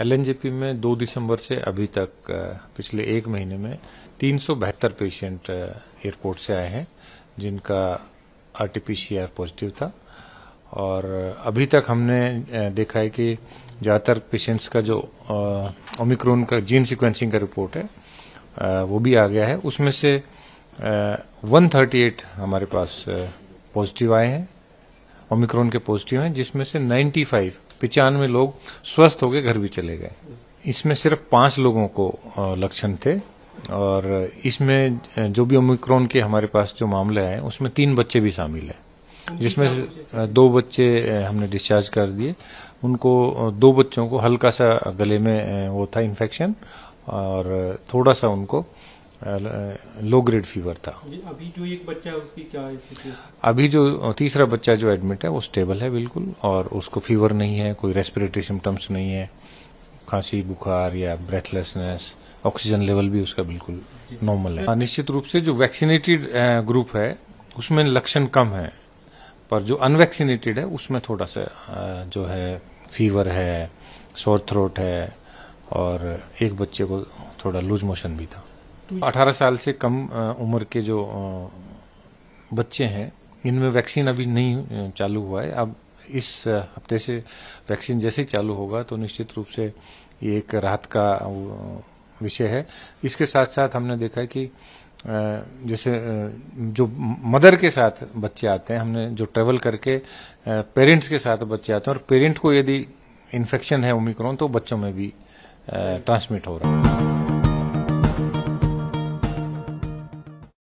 LNJP में 2 दिसंबर से अभी तक पिछले एक महीने में तीन पेशेंट एयरपोर्ट से आए हैं जिनका आरटीपीसीआर पॉजिटिव था और अभी तक हमने देखा है कि ज़्यादातर पेशेंट्स का जो ओमिक्रोन का जीन सीक्वेंसिंग का रिपोर्ट है आ, वो भी आ गया है उसमें से आ, 138 हमारे पास पॉजिटिव आए हैं ओमिक्रोन के पॉजिटिव हैं जिसमें से 95 पिचानवे लोग स्वस्थ होकर घर भी चले गए इसमें सिर्फ पांच लोगों को लक्षण थे और इसमें जो भी ओमिक्रॉन के हमारे पास जो मामले आए उसमें तीन बच्चे भी शामिल है जिसमें दो बच्चे हमने डिस्चार्ज कर दिए उनको दो बच्चों को हल्का सा गले में वो था इन्फेक्शन और थोड़ा सा उनको लो ग्रेड फीवर था अभी जो एक बच्चा उसकी क्या स्थिति अभी जो तीसरा बच्चा जो एडमिट है वो स्टेबल है बिल्कुल और उसको फीवर नहीं है कोई रेस्पिरेटरी सिम्टम्स नहीं है खांसी बुखार या ब्रेथलेसनेस ऑक्सीजन लेवल भी उसका बिल्कुल नॉर्मल है हाँ, निश्चित रूप से जो वैक्सीनेटेड ग्रुप है उसमें लक्षण कम है पर जो अनवैक्सीनेटेड है उसमें थोड़ा सा जो है फीवर है शोर थ्रोट है और एक बच्चे को थोड़ा लूज मोशन भी था 18 साल से कम उम्र के जो बच्चे हैं इनमें वैक्सीन अभी नहीं चालू हुआ है अब इस हफ्ते से वैक्सीन जैसे चालू होगा तो निश्चित रूप से ये एक राहत का विषय है इसके साथ साथ हमने देखा है कि जैसे जो मदर के साथ बच्चे आते हैं हमने जो ट्रेवल करके पेरेंट्स के साथ बच्चे आते हैं और पेरेंट को यदि इन्फेक्शन है ओमिक्रॉन तो बच्चों में भी ट्रांसमिट हो रहा है